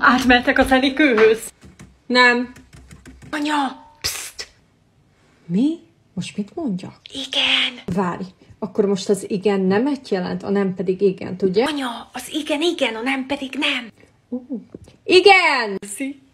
átmentek a Enikőhöz. Nem. Anya, pszt. Mi? Most mit mondja? Igen. Várj, akkor most az igen nemet jelent, a nem pedig igen, ugye? Anya, az igen igen, a nem pedig nem. Uh, igen! Szi.